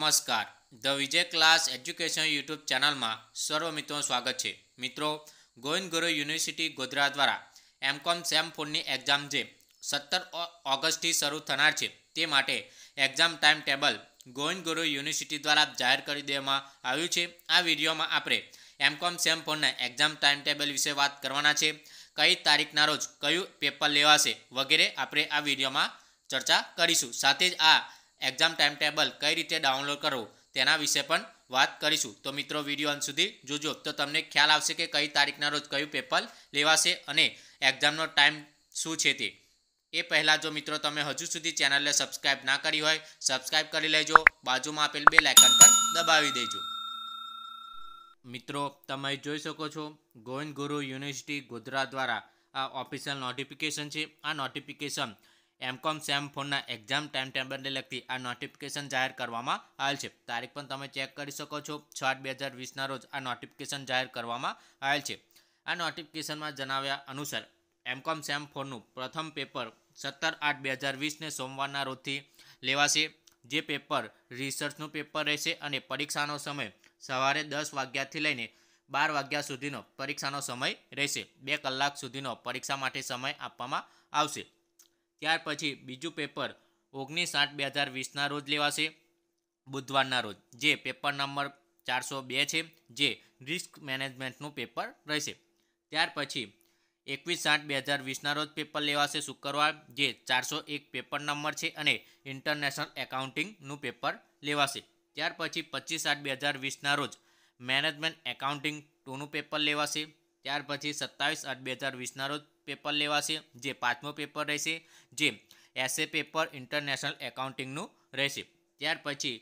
નમસ્કાર the Vijay class education YouTube ચેનલમાં સર્વ મિત્રોનું સ્વાગત છે મિત્રો ગોવિંદ ગુરુ યુનિવર્સિટી ગોધરા દ્વારા એમ કોમ સેમ ફોરની એક્ઝામ જે સત્તર ઓગસ્ટથી શરૂ થનાર છે તે માટે એક્ઝામ ટાઈમ ટેબલ ગોવિંદ ગુરુ યુનિવર્સિટી દ્વારા જાહેર કરી દેવામાં આવ્યું છે આ વિડીયોમાં આપણે એમ કોમ સેમ ફોરના એક્ઝામ ટાઈમ ટેબલ વિશે વાત કરવાના છે કઈ તારીખના રોજ કયું પેપર લેવાશે વગેરે આપણે આ વિડીયોમાં ચર્ચા કરીશું સાથે જ આ એક્ઝામ ટાઈમ ટેબલ કઈ રીતે ડાઉનલોડ કરવું તેના વિશે પણ વાત કરીશું તો મિત્રો વિડીયો અંત સુધી જોજો તો તમને ખ્યાલ આવશે કે કઈ તારીખના રોજ કયું પેપર લેવાશે અને એક્ઝામનો ટાઈમ શું છે તે એ પહેલાં જો મિત્રો તમે હજુ સુધી ચેનલને સબસ્ક્રાઈબ ના કરી હોય સબસ્ક્રાઇબ કરી લેજો બાજુમાં આપેલ બે લાઇકન પણ દબાવી દેજો મિત્રો તમે જોઈ શકો છો ગોવિંદ ગુરુ યુનિવર્સિટી ગોધરા દ્વારા આ ઓફિશિયલ નોટિફિકેશન છે આ નોટિફિકેશન એમકોમ સેમ ફોનના એક્ઝામ ટાઈમ ટેબલને લગતી આ નોટિફિકેશન જાહેર કરવામાં આવેલ છે તારીખ પણ તમે ચેક કરી શકો છો છ આઠ બે હજાર વીસના રોજ આ નોટિફિકેશન જાહેર કરવામાં આવેલ છે આ નોટિફિકેશનમાં જણાવ્યા અનુસાર એમકોમ સેમ ફોનનું પ્રથમ પેપર સત્તર આઠ બે હજાર વીસને સોમવારના રોજથી લેવાશે જે પેપર રિસર્ચનું પેપર રહેશે અને પરીક્ષાનો સમય સવારે દસ વાગ્યાથી લઈને બાર વાગ્યા સુધીનો પરીક્ષાનો સમય રહેશે બે કલાક સુધીનો પરીક્ષા માટે સમય આપવામાં આવશે ત્યાર પછી બીજું પેપર ઓગણીસ આઠ બે હજાર વીસના રોજ લેવાશે બુધવારના રોજ જે પેપર નંબર ચારસો બે છે જે રિસ્ક મેનેજમેન્ટનું પેપર રહેશે ત્યાર પછી એકવીસ આઠ બે હજાર વીસના રોજ પેપર લેવાશે શુક્રવાર જે ચારસો એક પેપર નંબર છે અને ઇન્ટરનેશનલ એકાઉન્ટિંગનું પેપર લેવાશે ત્યાર પછી પચીસ આઠ બે હજાર વીસના રોજ મેનેજમેન્ટ એકાઉન્ટિંગ ટુનું પેપર લેવાશે ત્યાર પછી સત્તાવીસ આઠ બે હજાર વીસના રોજ પેપર લેવાશે જે પાંચમો પેપર રહેશે જે એસે પેપર ઇન્ટરનેશનલ એકાઉન્ટિંગનું રહેશે ત્યાર પછી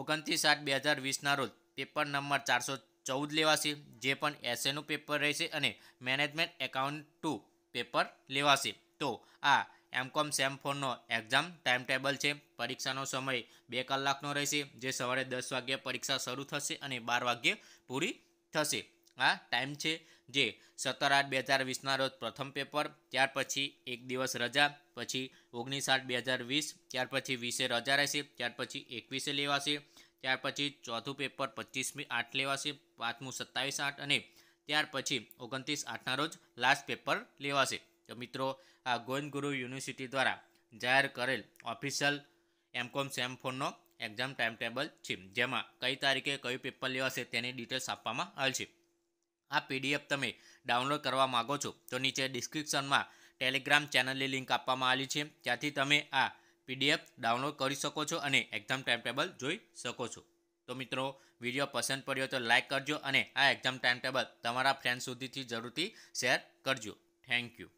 ઓગણત્રીસ આઠ બે હજાર વીસના રોજ પેપર નંબર ચારસો ચૌદ લેવાશે જે પણ એસેનું પેપર રહેશે અને મેનેજમેન્ટ એકાઉન્ટ ટુ પેપર લેવાશે તો આ એમકોમ સેમ ફોરનો એક્ઝામ ટાઈમ ટેબલ છે પરીક્ષાનો સમય બે કલાકનો રહેશે જે સવારે દસ વાગ્યે પરીક્ષા શરૂ થશે અને બાર વાગ્યે પૂરી થશે આ ટાઈમ છે જે સત્તર આઠ બે હજાર વીસના રોજ પ્રથમ પેપર ત્યાર પછી એક દિવસ રજા પછી ઓગણીસ આઠ બે હજાર વીસ ત્યાર પછી વીસે રજા રહેશે ત્યાર પછી એકવીસે લેવાશે ત્યાર પછી ચોથું પેપર પચીસમી આઠ લેવાશે પાંચમું સત્તાવીસ આઠ અને ત્યાર પછી ઓગણત્રીસ આઠના રોજ લાસ્ટ પેપર લેવાશે તો મિત્રો આ ગોવિંદ ગુરુ યુનિવર્સિટી દ્વારા જાહેર કરેલ ઓફિશિયલ એમકોમ સેમ ફોનનો એક્ઝામ ટાઈમ ટેબલ છે જેમાં કઈ તારીખે કયું પેપર લેવાશે તેની ડિટેલ્સ આપવામાં આવેલ છે આ પીડીએફ તમે ડાઉનલોડ કરવા માગો છો તો નીચે ડિસ્ક્રિપ્શનમાં ટેલિગ્રામ ચેનલની લિંક આપવામાં આવેલી છે ત્યાંથી તમે આ પીડીએફ ડાઉનલોડ કરી શકો છો અને એક્ઝામ ટાઈમ ટેબલ જોઈ શકો છો તો મિત્રો વિડીયો પસંદ પડ્યો તો લાઇક કરજો અને આ એક્ઝામ ટાઈમ ટેબલ તમારા ફ્રેન્ડ સુધીથી જરૂરથી શેર કરજો થેન્ક યુ